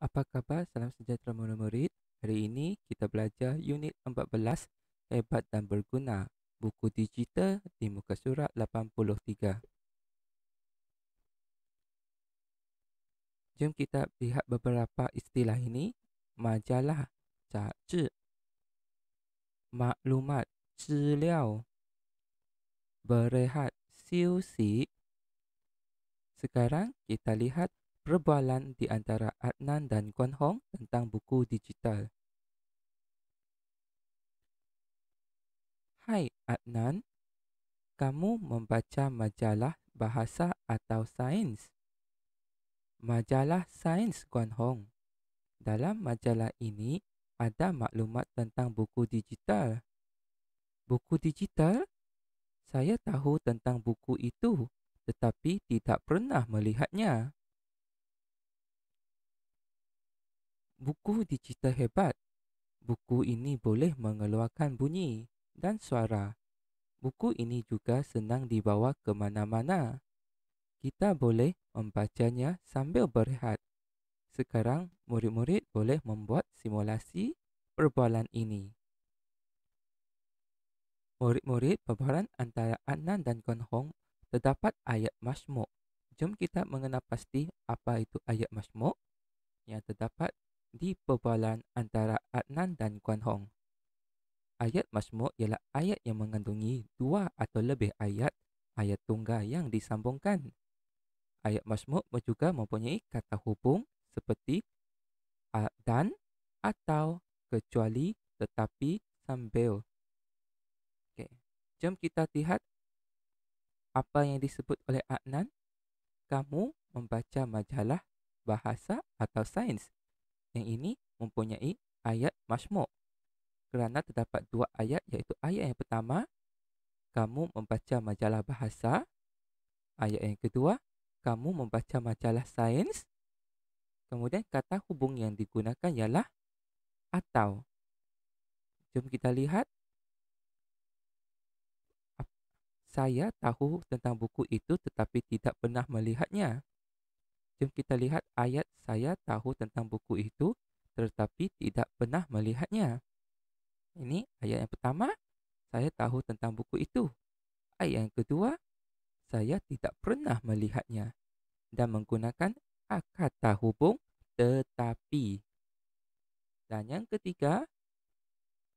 Apa khabar? Salam sejahtera murid-murid. Hari ini kita belajar unit 14 Hebat dan Berguna buku digital di muka surat 83. Jom kita lihat beberapa istilah ini. Majalah, caci. Maklumat, ciliau. Berehat, siusi. Sekarang kita lihat perbualan di antara Adnan dan Kuan Hong tentang buku digital. Hai Adnan, kamu membaca majalah bahasa atau sains? Majalah sains Kuan Hong. Dalam majalah ini ada maklumat tentang buku digital. Buku digital? Saya tahu tentang buku itu tetapi tidak pernah melihatnya. Buku digital hebat. Buku ini boleh mengeluarkan bunyi dan suara. Buku ini juga senang dibawa ke mana-mana. Kita boleh membacanya sambil berehat. Sekarang, murid-murid boleh membuat simulasi perbualan ini. Murid-murid perbualan antara Anan dan Hong terdapat ayat masmuk. Jom kita mengenal pasti apa itu ayat masmuk yang terdapat di perbualan antara Adnan dan Guan Hong. Ayat masmuk ialah ayat yang mengandungi dua atau lebih ayat, ayat tunggal yang disambungkan. Ayat masmuk juga mempunyai kata hubung seperti dan atau kecuali tetapi sambil. Okay. Jom kita lihat apa yang disebut oleh Adnan. Kamu membaca majalah bahasa atau sains. Yang ini mempunyai ayat masmuk. Kerana terdapat dua ayat iaitu ayat yang pertama, kamu membaca majalah bahasa. Ayat yang kedua, kamu membaca majalah sains. Kemudian kata hubung yang digunakan ialah atau. Jom kita lihat. Saya tahu tentang buku itu tetapi tidak pernah melihatnya. Jom kita lihat ayat saya tahu tentang buku itu tetapi tidak pernah melihatnya. Ini ayat yang pertama, saya tahu tentang buku itu. Ayat yang kedua, saya tidak pernah melihatnya. Dan menggunakan akata hubung tetapi. Dan yang ketiga,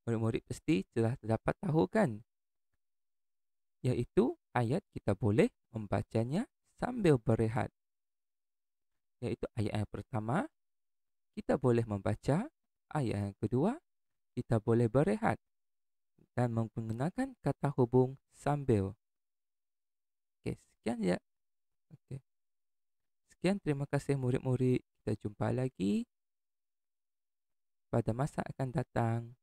murid-murid pasti telah dapat tahu kan? Iaitu ayat kita boleh membacanya sambil berehat iaitu ayat yang pertama. Kita boleh membaca ayat yang kedua. Kita boleh berehat dan menggunakan kata hubung sambil. Okey, sekian ya. Okey. Sekian terima kasih murid-murid. Kita jumpa lagi pada masa akan datang.